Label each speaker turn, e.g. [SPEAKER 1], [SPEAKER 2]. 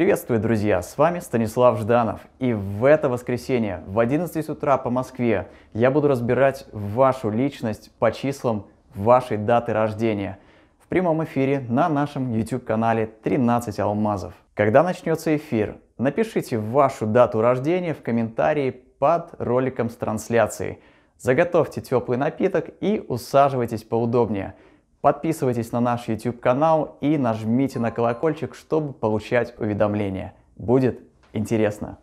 [SPEAKER 1] Приветствую, друзья! С вами Станислав Жданов. И в это воскресенье в 11 утра по Москве я буду разбирать вашу личность по числам вашей даты рождения в прямом эфире на нашем YouTube-канале «13 алмазов». Когда начнется эфир, напишите вашу дату рождения в комментарии под роликом с трансляцией. Заготовьте теплый напиток и усаживайтесь поудобнее – Подписывайтесь на наш YouTube канал и нажмите на колокольчик, чтобы получать уведомления. Будет интересно!